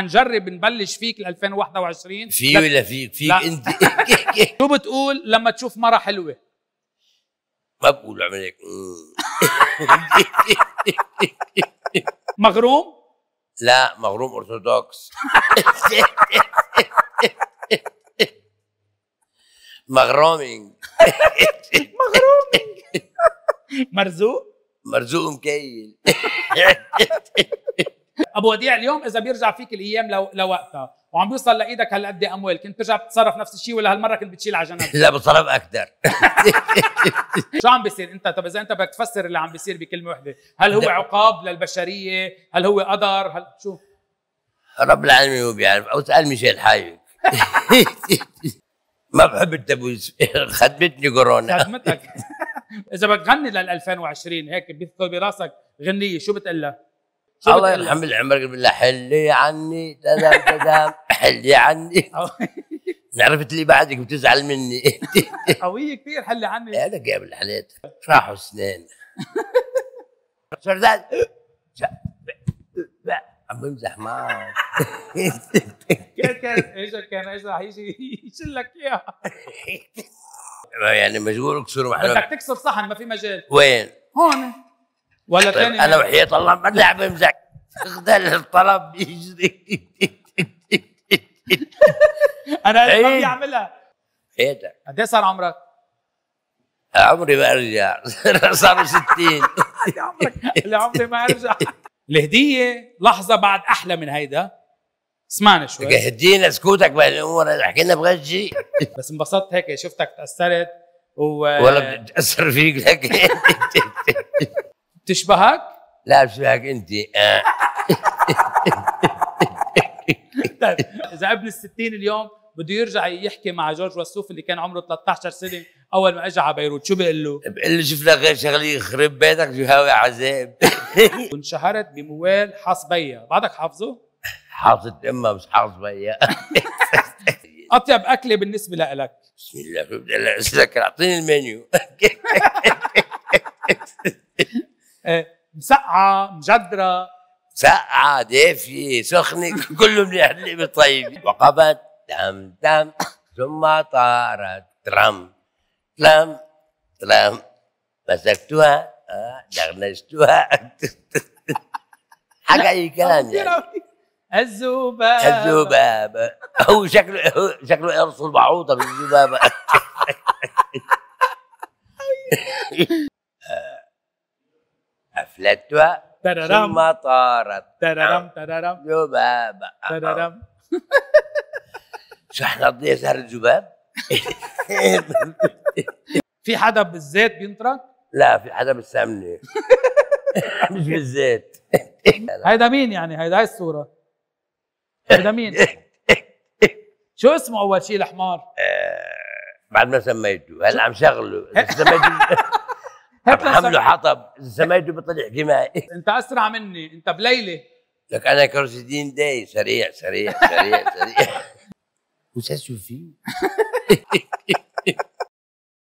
حنجرب نبلش فيك ل 2021 في ولا فيك فيك انت شو بتقول لما تشوف مره حلوه ما بقول اعمل هيك مغروم لا مغروم ارثوذكس مغرومين مغرومين مرزوق مرزوق مكيل ابو وديع اليوم اذا بيرجع فيك الايام لو لوقتها وعم بيوصل لايدك هلا قد اموال كنت ترجع بتتصرف نفس الشيء ولا هالمره كنت بتشيل على جنب لا بتصرف اكثر شو عم بيصير انت طب اذا انت بدك تفسر اللي عم بيصير بكلمه وحده هل هو عقاب للبشريه هل هو قدر هل شو رب العالمين هو بيعرف او اسال ميشيل حايك ما بحب التبويز خدمتني كورونا خدمتك اذا بدك تغني لل 2020 هيك بيخطر براسك غنيه شو بتقول الله يرحم العمر قلت حلي عني تدام تدام حلي عني عرفت لي بعدك بتزعل مني قوية كثير حلي عني هذا قبل حليت راحوا سنين صرت عم بمزح معك كان كان اجا كان اجا رح يجي يشلك اياها يعني مجبور اكسر محل بدك تكسر صحن ما في مجال وين؟ هون ولا طيب انا وحياة الله ما لعب يمزح اخذل الطلب يجري انا ما بيعملها حياتك قد ايه صار عمرك؟ عمري ما ارجع صاروا 60 يا عمرك عمري ما ارجع الهديه لحظه بعد احلى من هيدا اسمعنا شوي هدينا سكوتك بهالامور احكي لنا بغير شيء بس انبسطت هيك شفتك تاثرت و ولا بتتاثر فيك لك تشبهك؟ لا بشبهك انت آه. طيب اذا ابن الستين اليوم بده يرجع يحكي مع جورج وسوف اللي كان عمره 13 سنه اول ما اجى على بيروت شو بيقول له؟ بقول له شفنا لك غير شغله يخرب بيتك جهاوي عذاب وانشهرت بموال حاص بيا بعدك حافظه؟ حافظت امها مش حافظ بيا اطيب اكله بالنسبه لك بسم الله شو بدي اعطيني المنيو مسقعه مجدره سقعة دافيه سخنه كله منيح اللي طيبه وقفت تم تم ثم طارت ترم تلم تلم مسكتوها دغنشتوها آه، حكى اي كلام يعني الذبابة الذبابة هو شكله هو شكله يرسل بعوضة بالذبابة أيوة. لتوا ثم طارت تررم نعم. تررم ذبابة تررم شو احنا قضية زهر الذباب؟ في حدا بالزيت بينطرك؟ لا في حدا بالسمنة مش بالزيت هيدا مين يعني هيدا هاي الصورة هيدا مين؟ شو اسمه أول شيء الحمار؟ آه، بعد ما سميته هلا عم شغله سميته حمله حطب زمايله بيطلع دماء انت اسرع مني انت بليله لك انا كرسي دين داي سريع سريع سريع سريع وساسو فيه